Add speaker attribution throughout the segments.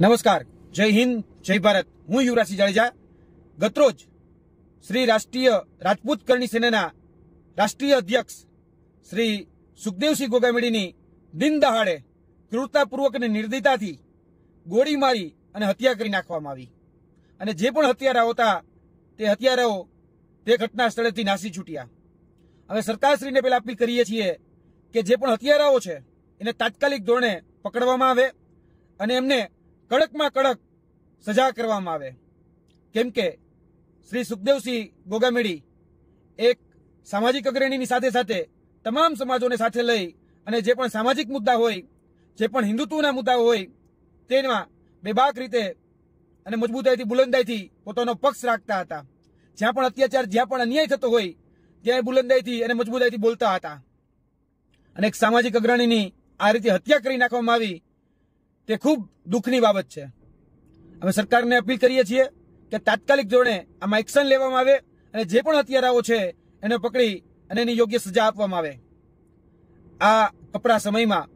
Speaker 1: નમસ્કાર જય હિન્દ જય ભારત હું યુવરાજસિંહ જાડેજા ગતરોજ શ્રી રાષ્ટ્રીય રાજપૂત કરણી સેનાના રાષ્ટ્રીય અધ્યક્ષ શ્રી સુખદેવસિંહ ગોગામેડીની દિન દહાડે ક્રૂરતાપૂર્વક અને નિર્દયતાથી ગોળી મારી અને હત્યા કરી નાખવામાં આવી અને જે પણ હત્યારાઓ હતા તે હત્યારાઓ તે ઘટના સ્થળેથી નાસી છૂટ્યા હવે સરકારશ્રીને પહેલા અપીલ કરીએ છીએ કે જે પણ હત્યારાઓ છે એને તાત્કાલિક ધોરણે પકડવામાં આવે અને એમને કડકમાં કડક સજા કરવામાં આવે કેમ કે શ્રી સુખદેવસિંહ ગોગામેડી એક સામાજિક અગ્રણીની સાથે સાથે તમામ સમાજોને સાથે લઈ અને જે પણ સામાજિક મુદ્દા હોય જે પણ હિન્દુત્વના મુદ્દા હોય તેમાં બેબાક રીતે અને મજબૂતાઈથી બુલંદાઈથી પોતાનો પક્ષ રાખતા હતા જ્યાં પણ અત્યાચાર જ્યાં પણ અન્યાય થતો હોય ત્યાં બુલંદાઈથી અને મજબૂતાઈથી બોલતા હતા અને એક સામાજિક અગ્રણીની આ રીતે હત્યા કરી નાખવામાં આવી તે ખૂબ દુઃખની બાબત છે અમે સરકારને અપીલ કરીએ છીએ કે તાત્કાલિક ધોરણે આમાં એક્શન લેવામાં આવે અને જે પણ હત્યારાઓ છે એને પકડી અને એની યોગ્ય સજા આપવામાં આવે આ કપરા સમયમાં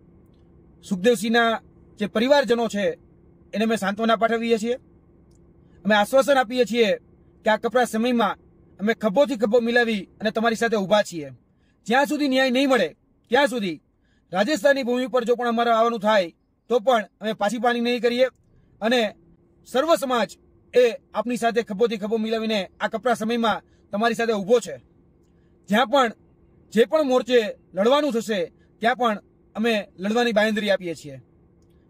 Speaker 1: સુખદેવસિંહના જે પરિવારજનો છે એને અમે સાંત્વના પાઠવીએ છીએ અમે આશ્વાસન આપીએ છીએ કે આ કપરા સમયમાં અમે ખભોથી ખભો મિલાવી અને તમારી સાથે ઊભા છીએ જ્યાં સુધી ન્યાય નહીં મળે ત્યાં સુધી રાજસ્થાનની ભૂમિ પર જો પણ અમારે આવવાનું થાય તો પણ અમે પાછી પાણી નહીં કરીએ અને સર્વ સમાજ એ આપની સાથે ખભોથી ખભો મિલાવીને આ કપરા સમયમાં તમારી સાથે ઊભો છે જ્યાં પણ જે પણ મોરચે લડવાનું થશે ત્યાં પણ અમે લડવાની બાંયંદરી આપીએ છીએ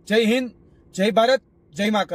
Speaker 1: જય હિન્દ જય ભારત જય મા